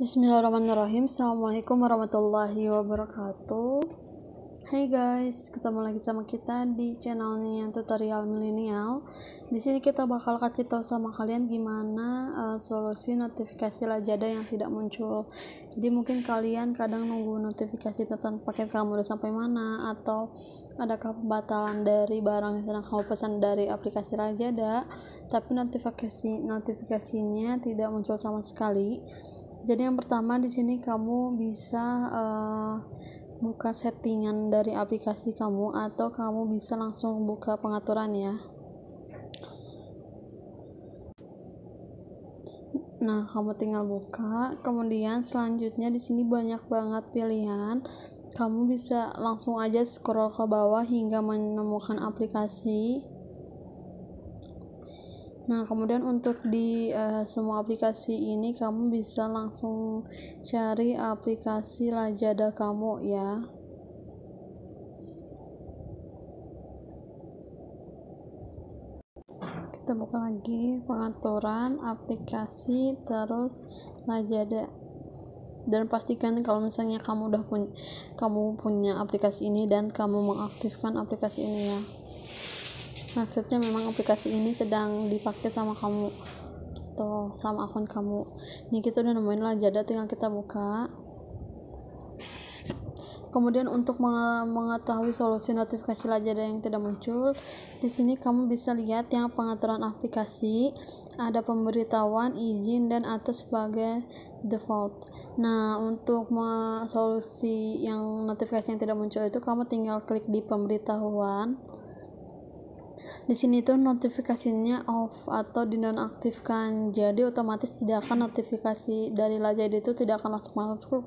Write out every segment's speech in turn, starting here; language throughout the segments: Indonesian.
Bismillahirrahmanirrahim Assalamualaikum warahmatullahi wabarakatuh Hai guys, ketemu lagi sama kita di channelnya tutorial milenial. Di sini kita bakal kasih tahu sama kalian gimana uh, solusi notifikasi Lazada yang tidak muncul. Jadi mungkin kalian kadang nunggu notifikasi tentang paket kamu udah sampai mana atau adakah pembatalan dari barang yang sedang kamu pesan dari aplikasi Lazada, tapi notifikasi notifikasinya tidak muncul sama sekali jadi yang pertama di sini kamu bisa uh, buka settingan dari aplikasi kamu atau kamu bisa langsung buka pengaturan ya Nah, kamu tinggal buka. Kemudian selanjutnya di sini banyak banget pilihan. Kamu bisa langsung aja scroll ke bawah hingga menemukan aplikasi. Nah, kemudian untuk di uh, semua aplikasi ini kamu bisa langsung cari aplikasi lajada kamu ya. Kita buka lagi pengaturan aplikasi terus lajada dan pastikan kalau misalnya kamu udah punya kamu punya aplikasi ini dan kamu mengaktifkan aplikasi ini ya maksudnya memang aplikasi ini sedang dipakai sama kamu gitu sama akun kamu ini kita udah nemuin lah jadah, tinggal kita buka Kemudian untuk mengetahui solusi notifikasi lajada yang tidak muncul, di sini kamu bisa lihat yang pengaturan aplikasi, ada pemberitahuan, izin dan atau sebagai default. Nah, untuk solusi yang notifikasi yang tidak muncul itu kamu tinggal klik di pemberitahuan di sini tuh notifikasinya off atau dinonaktifkan jadi otomatis tidak akan notifikasi dari layar itu tidak akan langsung masuk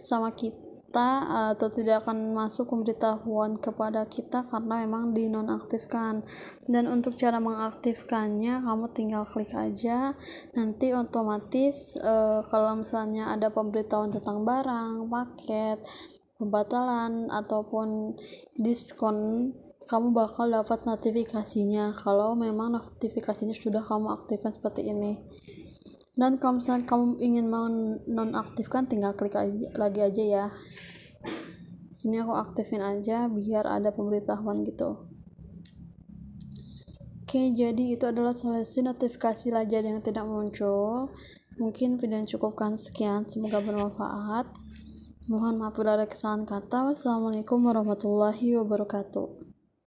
sama kita atau tidak akan masuk pemberitahuan kepada kita karena memang dinonaktifkan dan untuk cara mengaktifkannya kamu tinggal klik aja nanti otomatis e, kalau misalnya ada pemberitahuan tentang barang paket pembatalan ataupun diskon kamu bakal dapat notifikasinya kalau memang notifikasinya sudah kamu aktifkan seperti ini dan kalau misalnya kamu ingin mau nonaktifkan tinggal klik aja, lagi aja ya sini aku aktifin aja biar ada pemberitahuan gitu oke jadi itu adalah solusi notifikasi lajang yang tidak muncul mungkin video yang cukupkan sekian semoga bermanfaat mohon maaf bila ada kesalahan kata wassalamualaikum warahmatullahi wabarakatuh